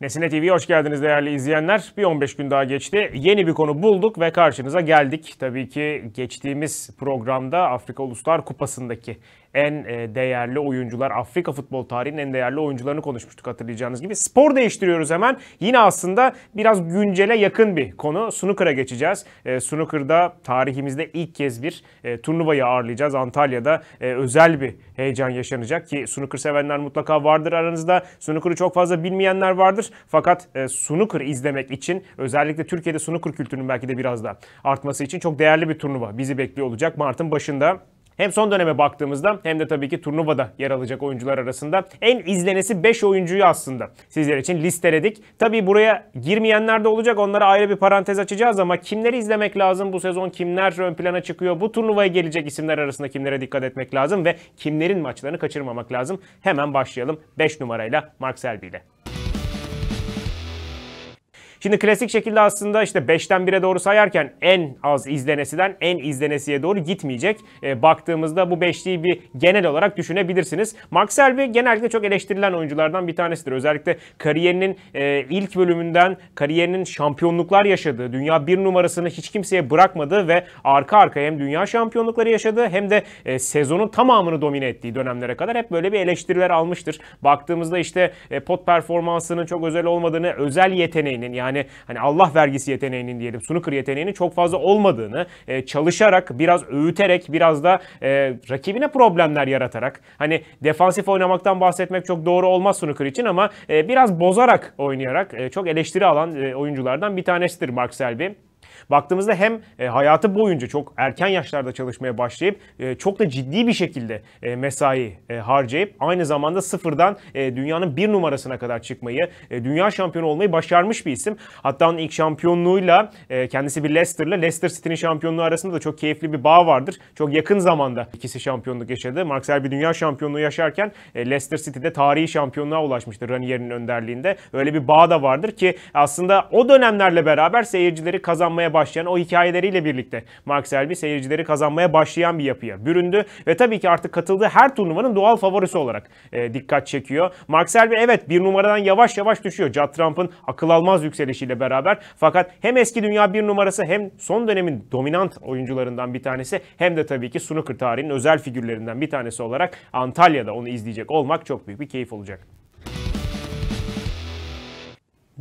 Nesine TV hoş geldiniz değerli izleyenler. Bir 15 gün daha geçti. Yeni bir konu bulduk ve karşınıza geldik. Tabii ki geçtiğimiz programda Afrika Uluslar Kupası'ndaki en e, değerli oyuncular, Afrika futbol tarihinin en değerli oyuncularını konuşmuştuk hatırlayacağınız gibi. Spor değiştiriyoruz hemen. Yine aslında biraz güncele yakın bir konu. Snooker'a geçeceğiz. E, snooker'da tarihimizde ilk kez bir e, turnuvayı ağırlayacağız. Antalya'da e, özel bir heyecan yaşanacak ki snooker sevenler mutlaka vardır aranızda. Snooker'ı çok fazla bilmeyenler vardır görüyoruz. Fakat e, snooker izlemek için özellikle Türkiye'de snooker kültürünün belki de biraz da artması için çok değerli bir turnuva bizi bekliyor olacak Mart'ın başında. Hem son döneme baktığımızda hem de tabii ki turnuvada yer alacak oyuncular arasında en izlenesi 5 oyuncuyu aslında sizler için listeledik. Tabii buraya girmeyenler de olacak onlara ayrı bir parantez açacağız ama kimleri izlemek lazım bu sezon kimler ön plana çıkıyor bu turnuvaya gelecek isimler arasında kimlere dikkat etmek lazım ve kimlerin maçlarını kaçırmamak lazım. Hemen başlayalım 5 numarayla Mark Selby ile. Şimdi klasik şekilde aslında işte 5'ten 1'e doğru sayarken en az izlenesiden en izlenesiye doğru gitmeyecek. E, baktığımızda bu beşliği bir genel olarak düşünebilirsiniz. Max Selby genellikle çok eleştirilen oyunculardan bir tanesidir. Özellikle kariyerinin e, ilk bölümünden kariyerinin şampiyonluklar yaşadığı, dünya bir numarasını hiç kimseye bırakmadığı ve arka arkaya hem dünya şampiyonlukları yaşadığı hem de e, sezonun tamamını domine ettiği dönemlere kadar hep böyle bir eleştiriler almıştır. Baktığımızda işte e, pot performansının çok özel olmadığını, özel yeteneğinin yani yani hani Allah vergisi yeteneğinin diyelim snooker yeteneğinin çok fazla olmadığını e, çalışarak biraz öğüterek biraz da e, rakibine problemler yaratarak hani defansif oynamaktan bahsetmek çok doğru olmaz snooker için ama e, biraz bozarak oynayarak e, çok eleştiri alan e, oyunculardan bir tanesidir Mark Selby. Baktığımızda hem e, hayatı boyunca çok erken yaşlarda çalışmaya başlayıp e, çok da ciddi bir şekilde e, mesai harcayıp aynı zamanda sıfırdan dünyanın bir numarasına kadar çıkmayı, dünya şampiyonu olmayı başarmış bir isim. Hatta onun ilk şampiyonluğuyla kendisi bir Leicester'la Leicester City'nin şampiyonluğu arasında da çok keyifli bir bağ vardır. Çok yakın zamanda ikisi şampiyonluk yaşadı. Mark bir dünya şampiyonluğu yaşarken Leicester City'de tarihi şampiyonluğa ulaşmıştır Ranier'in önderliğinde. Öyle bir bağ da vardır ki aslında o dönemlerle beraber seyircileri kazanmaya kazanmaya başlayan o hikayeleriyle birlikte Mark Selby seyircileri kazanmaya başlayan bir yapıya büründü ve tabii ki artık katıldığı her turnuvanın doğal favorisi olarak e, dikkat çekiyor. Mark Selby evet bir numaradan yavaş yavaş düşüyor. Judd Trump'ın akıl almaz yükselişiyle beraber fakat hem eski dünya bir numarası hem son dönemin dominant oyuncularından bir tanesi hem de tabii ki snooker tarihinin özel figürlerinden bir tanesi olarak Antalya'da onu izleyecek olmak çok büyük bir keyif olacak.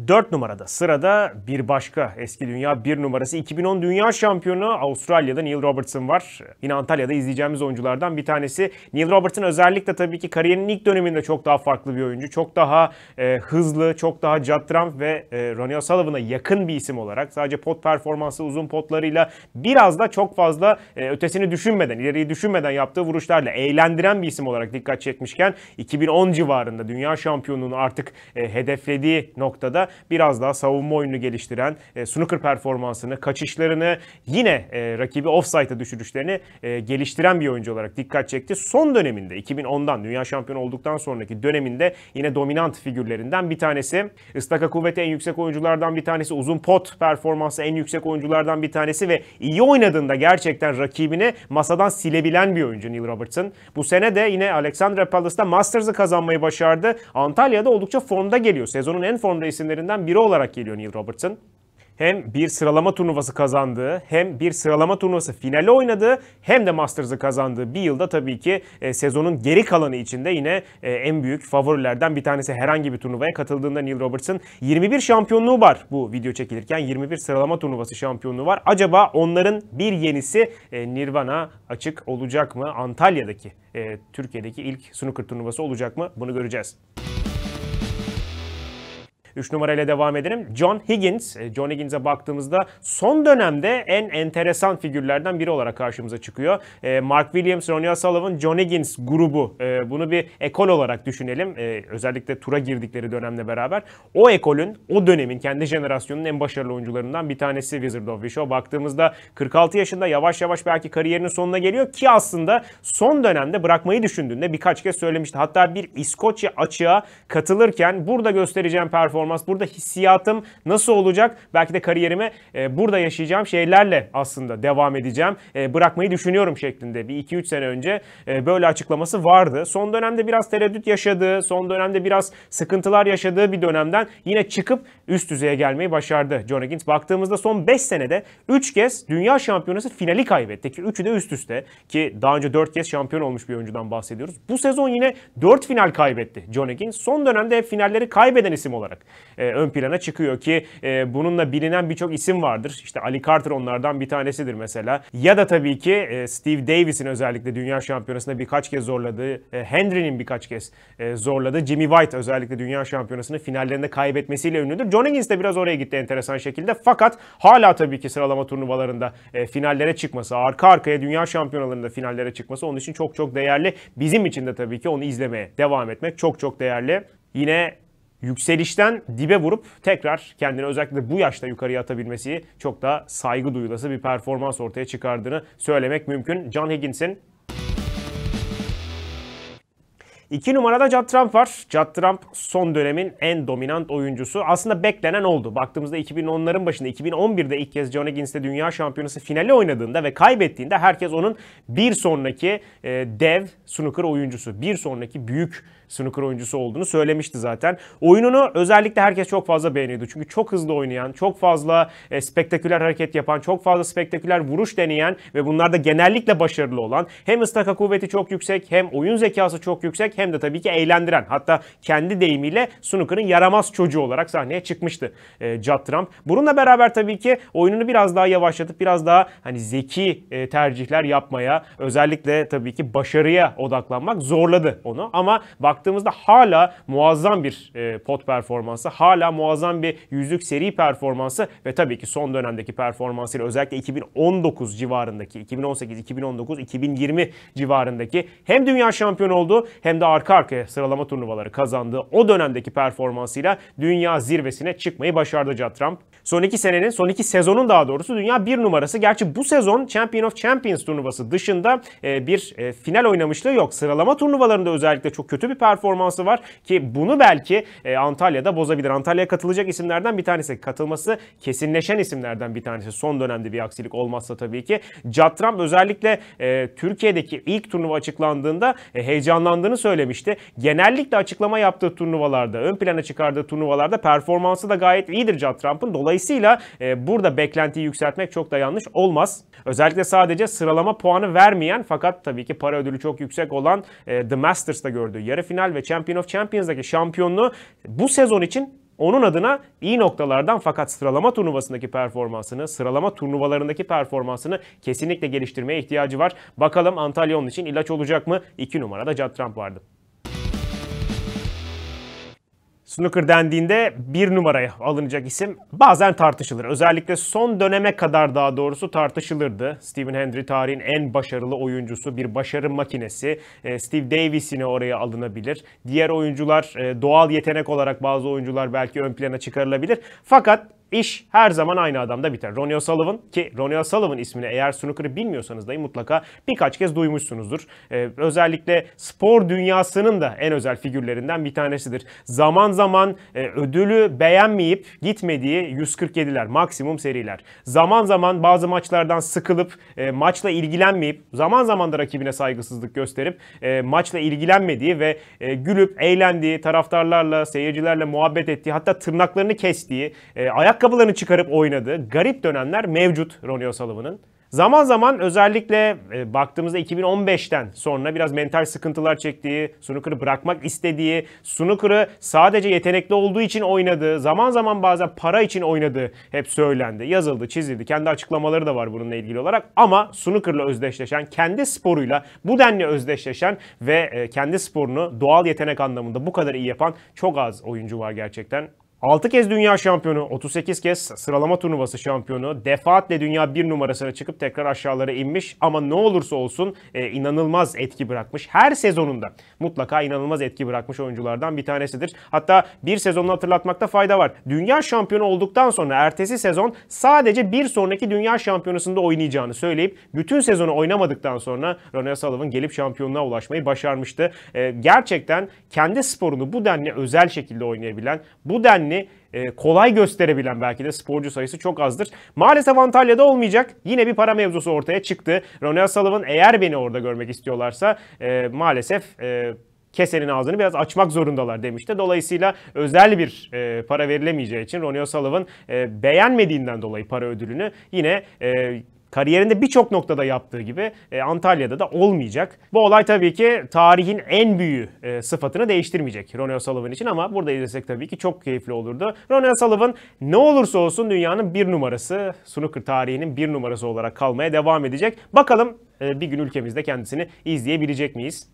4 numarada sırada bir başka eski dünya bir numarası 2010 dünya şampiyonu Avustralya'da Neil Robertson var. Yine Antalya'da izleyeceğimiz oyunculardan bir tanesi. Neil Robertson özellikle tabii ki kariyerinin ilk döneminde çok daha farklı bir oyuncu. Çok daha e, hızlı, çok daha Judd Trump ve e, Ronnie O'Sullivan'a yakın bir isim olarak sadece pot performansı uzun potlarıyla biraz da çok fazla e, ötesini düşünmeden, ileriyi düşünmeden yaptığı vuruşlarla eğlendiren bir isim olarak dikkat çekmişken 2010 civarında dünya şampiyonluğunu artık e, hedeflediği noktada biraz daha savunma oyunu geliştiren, e, snooker performansını, kaçışlarını, yine e, rakibi offside'a düşürüşlerini e, geliştiren bir oyuncu olarak dikkat çekti. Son döneminde 2010'dan dünya şampiyonu olduktan sonraki döneminde yine dominant figürlerinden bir tanesi. Istaka kuvveti en yüksek oyunculardan bir tanesi, uzun pot performansı en yüksek oyunculardan bir tanesi ve iyi oynadığında gerçekten rakibini masadan silebilen bir oyuncu Neil Robertson. Bu sene de yine Alexandra Palace'da Masters'ı kazanmayı başardı. Antalya'da oldukça formda geliyor. Sezonun en formda isimleri isimlerinden biri olarak geliyor Neil Robertson. Hem bir sıralama turnuvası kazandığı, hem bir sıralama turnuvası finali oynadığı, hem de Masters'ı kazandığı bir yılda tabii ki e, sezonun geri kalanı içinde yine e, en büyük favorilerden bir tanesi herhangi bir turnuvaya katıldığında Neil Robertson 21 şampiyonluğu var bu video çekilirken 21 sıralama turnuvası şampiyonluğu var. Acaba onların bir yenisi e, Nirvana açık olacak mı? Antalya'daki e, Türkiye'deki ilk snooker turnuvası olacak mı? Bunu göreceğiz. 3 numarayla devam edelim. John Higgins. E, John Higgins'e baktığımızda son dönemde en enteresan figürlerden biri olarak karşımıza çıkıyor. E, Mark Williams, Ronnie O'Sullivan, John Higgins grubu. E, bunu bir ekol olarak düşünelim. Özellikle tura girdikleri dönemle beraber. O ekolün, o dönemin, kendi jenerasyonunun en başarılı oyuncularından bir tanesi Wizard of Wish'e. Baktığımızda 46 yaşında yavaş yavaş belki kariyerinin sonuna geliyor ki aslında son dönemde bırakmayı düşündüğünde birkaç kez söylemişti. Hatta bir İskoçya açığa katılırken burada göstereceğim performans performans, burada hissiyatım nasıl olacak? Belki de kariyerime e, burada yaşayacağım şeylerle aslında devam edeceğim. E, bırakmayı düşünüyorum şeklinde bir 2-3 sene önce e, böyle açıklaması vardı. Son dönemde biraz tereddüt yaşadığı, son dönemde biraz sıkıntılar yaşadığı bir dönemden yine çıkıp üst düzeye gelmeyi başardı John Higgins. Baktığımızda son 5 senede 3 kez dünya şampiyonası finali kaybetti. Ki Üçü de üst üste ki daha önce 4 kez şampiyon olmuş bir oyuncudan bahsediyoruz. Bu sezon yine 4 final kaybetti John Higgins. Son dönemde hep finalleri kaybeden isim olarak e, ön plana çıkıyor ki e, bununla bilinen birçok isim vardır. İşte Ali Carter onlardan bir tanesidir mesela. Ya da tabii ki e, Steve Davis'in özellikle dünya şampiyonasında birkaç kez zorladığı, e, Henry'nin birkaç kez e, zorladığı, Jimmy White özellikle dünya şampiyonasının finallerinde kaybetmesiyle ünlüdür. John Higgins de biraz oraya gitti enteresan şekilde. Fakat hala tabii ki sıralama turnuvalarında e, finallere çıkması, arka arkaya dünya şampiyonalarında finallere çıkması onun için çok çok değerli. Bizim için de tabii ki onu izlemeye devam etmek çok çok değerli. Yine yükselişten dibe vurup tekrar kendini özellikle bu yaşta yukarıya atabilmesi çok daha saygı duyulası bir performans ortaya çıkardığını söylemek mümkün. John Higgins'in 2 numarada Judd Trump var. Judd Trump son dönemin en dominant oyuncusu. Aslında beklenen oldu. Baktığımızda 2010'ların başında 2011'de ilk kez John Higgins'te Dünya Şampiyonası finali oynadığında ve kaybettiğinde herkes onun bir sonraki e, dev snooker oyuncusu, bir sonraki büyük snooker oyuncusu olduğunu söylemişti zaten. Oyununu özellikle herkes çok fazla beğeniyordu. Çünkü çok hızlı oynayan, çok fazla e, spektaküler hareket yapan, çok fazla spektaküler vuruş deneyen ve bunlarda genellikle başarılı olan hem ıstaka kuvveti çok yüksek hem oyun zekası çok yüksek hem de tabii ki eğlendiren hatta kendi deyimiyle snooker'ın yaramaz çocuğu olarak sahneye çıkmıştı e, Judd Trump. Bununla beraber tabii ki oyununu biraz daha yavaşlatıp biraz daha hani zeki e, tercihler yapmaya özellikle tabii ki başarıya odaklanmak zorladı onu ama bak baktığımızda hala muazzam bir e, pot performansı, hala muazzam bir yüzük seri performansı ve tabii ki son dönemdeki performansıyla özellikle 2019 civarındaki, 2018, 2019, 2020 civarındaki hem dünya şampiyonu oldu hem de arka arkaya sıralama turnuvaları kazandığı o dönemdeki performansıyla dünya zirvesine çıkmayı başardı Judd Trump. Son iki senenin, son iki sezonun daha doğrusu dünya bir numarası. Gerçi bu sezon Champion of Champions turnuvası dışında e, bir e, final oynamışlığı yok. Sıralama turnuvalarında özellikle çok kötü bir performansı var ki bunu belki e, Antalya'da bozabilir. Antalya'ya katılacak isimlerden bir tanesi. Katılması kesinleşen isimlerden bir tanesi. Son dönemde bir aksilik olmazsa tabii ki. Jatram özellikle e, Türkiye'deki ilk turnuva açıklandığında e, heyecanlandığını söylemişti. Genellikle açıklama yaptığı turnuvalarda, ön plana çıkardığı turnuvalarda performansı da gayet iyidir Jatramp'ın. Dolayısıyla e, burada beklentiyi yükseltmek çok da yanlış olmaz. Özellikle sadece sıralama puanı vermeyen fakat tabii ki para ödülü çok yüksek olan e, The Masters'ta gördüğü yarı final final ve Champion of Champions'daki şampiyonluğu bu sezon için onun adına iyi noktalardan fakat sıralama turnuvasındaki performansını, sıralama turnuvalarındaki performansını kesinlikle geliştirmeye ihtiyacı var. Bakalım Antalya onun için ilaç olacak mı? 2 numarada Judd Trump vardı. Snooker dendiğinde bir numaraya alınacak isim bazen tartışılır. Özellikle son döneme kadar daha doğrusu tartışılırdı. Stephen Hendry tarihin en başarılı oyuncusu, bir başarı makinesi. Ee, Steve Davis yine oraya alınabilir. Diğer oyuncular e, doğal yetenek olarak bazı oyuncular belki ön plana çıkarılabilir. Fakat İş her zaman aynı adamda biter. Ronnie O'Sullivan ki Ronnie O'Sullivan ismini eğer snooker'ı bilmiyorsanız dahi mutlaka birkaç kez duymuşsunuzdur. Ee, özellikle spor dünyasının da en özel figürlerinden bir tanesidir. Zaman zaman e, ödülü beğenmeyip gitmediği 147'ler, maksimum seriler. Zaman zaman bazı maçlardan sıkılıp e, maçla ilgilenmeyip zaman zaman da rakibine saygısızlık gösterip e, maçla ilgilenmediği ve e, gülüp eğlendiği, taraftarlarla, seyircilerle muhabbet ettiği, hatta tırnaklarını kestiği, e, ayak ayakkabılarını çıkarıp oynadı garip dönemler mevcut Ronnie O'Sullivan'ın. Zaman zaman özellikle e, baktığımızda 2015'ten sonra biraz mental sıkıntılar çektiği, snooker'ı bırakmak istediği, snooker'ı sadece yetenekli olduğu için oynadığı, zaman zaman bazen para için oynadığı hep söylendi, yazıldı, çizildi. Kendi açıklamaları da var bununla ilgili olarak ama snooker'la özdeşleşen, kendi sporuyla bu denli özdeşleşen ve e, kendi sporunu doğal yetenek anlamında bu kadar iyi yapan çok az oyuncu var gerçekten 6 kez dünya şampiyonu, 38 kez sıralama turnuvası şampiyonu, defaatle dünya bir numarasına çıkıp tekrar aşağılara inmiş ama ne olursa olsun e, inanılmaz etki bırakmış. Her sezonunda mutlaka inanılmaz etki bırakmış oyunculardan bir tanesidir. Hatta bir sezonunu hatırlatmakta fayda var. Dünya şampiyonu olduktan sonra ertesi sezon sadece bir sonraki dünya şampiyonasında oynayacağını söyleyip bütün sezonu oynamadıktan sonra Rene Salov'un gelip şampiyonluğa ulaşmayı başarmıştı. E, gerçekten kendi sporunu bu denli özel şekilde oynayabilen, bu denli nedenli e, kolay gösterebilen belki de sporcu sayısı çok azdır. Maalesef Antalya'da olmayacak. Yine bir para mevzusu ortaya çıktı. Ronel Sullivan eğer beni orada görmek istiyorlarsa e, maalesef e, kesenin ağzını biraz açmak zorundalar demişti. Dolayısıyla özel bir e, para verilemeyeceği için Ronnie O'Sullivan e, beğenmediğinden dolayı para ödülünü yine e, kariyerinde birçok noktada yaptığı gibi e, Antalya'da da olmayacak. Bu olay tabii ki tarihin en büyüğü e, sıfatını değiştirmeyecek Ronnie O'Sullivan için ama burada izlesek tabii ki çok keyifli olurdu. Ronnie O'Sullivan ne olursa olsun dünyanın bir numarası, snooker tarihinin bir numarası olarak kalmaya devam edecek. Bakalım e, bir gün ülkemizde kendisini izleyebilecek miyiz?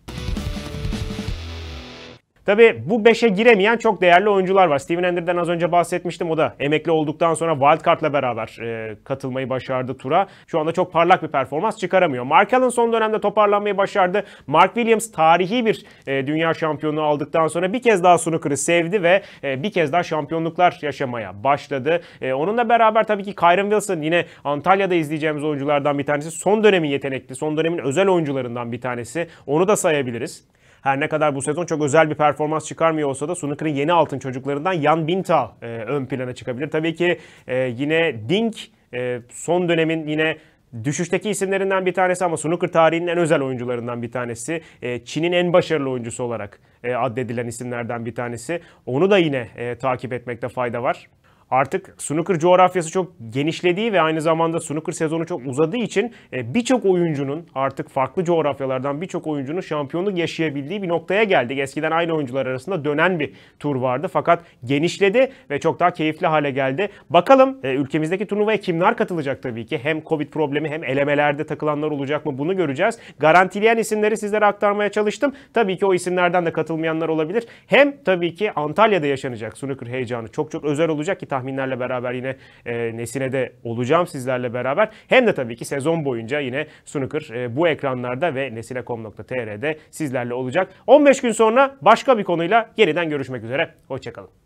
Tabi bu 5'e giremeyen çok değerli oyuncular var. Steven Ender'den az önce bahsetmiştim. O da emekli olduktan sonra Wildcard'la beraber e, katılmayı başardı tura. Şu anda çok parlak bir performans çıkaramıyor. Mark Allen son dönemde toparlanmayı başardı. Mark Williams tarihi bir e, dünya şampiyonluğu aldıktan sonra bir kez daha snooker'ı sevdi ve e, bir kez daha şampiyonluklar yaşamaya başladı. E, onunla beraber tabii ki Kyron Wilson yine Antalya'da izleyeceğimiz oyunculardan bir tanesi. Son dönemin yetenekli, son dönemin özel oyuncularından bir tanesi. Onu da sayabiliriz. Her ne kadar bu sezon çok özel bir performans çıkarmıyor olsa da Snooker'ın yeni altın çocuklarından Yan Binta e, ön plana çıkabilir. Tabii ki e, yine Dink e, son dönemin yine düşüşteki isimlerinden bir tanesi ama snooker tarihinin en özel oyuncularından bir tanesi. E, Çin'in en başarılı oyuncusu olarak e, addedilen isimlerden bir tanesi. Onu da yine e, takip etmekte fayda var artık snooker coğrafyası çok genişlediği ve aynı zamanda snooker sezonu çok uzadığı için e, birçok oyuncunun artık farklı coğrafyalardan birçok oyuncunun şampiyonluk yaşayabildiği bir noktaya geldik. Eskiden aynı oyuncular arasında dönen bir tur vardı fakat genişledi ve çok daha keyifli hale geldi. Bakalım e, ülkemizdeki turnuvaya kimler katılacak tabii ki. Hem Covid problemi hem elemelerde takılanlar olacak mı bunu göreceğiz. Garantileyen isimleri sizlere aktarmaya çalıştım. Tabii ki o isimlerden de katılmayanlar olabilir. Hem tabii ki Antalya'da yaşanacak snooker heyecanı çok çok özel olacak ki tahminlerle beraber yine e, Nesine de olacağım sizlerle beraber. Hem de tabii ki sezon boyunca yine Snooker e, bu ekranlarda ve nesine.com.tr'de sizlerle olacak. 15 gün sonra başka bir konuyla yeniden görüşmek üzere. Hoşçakalın.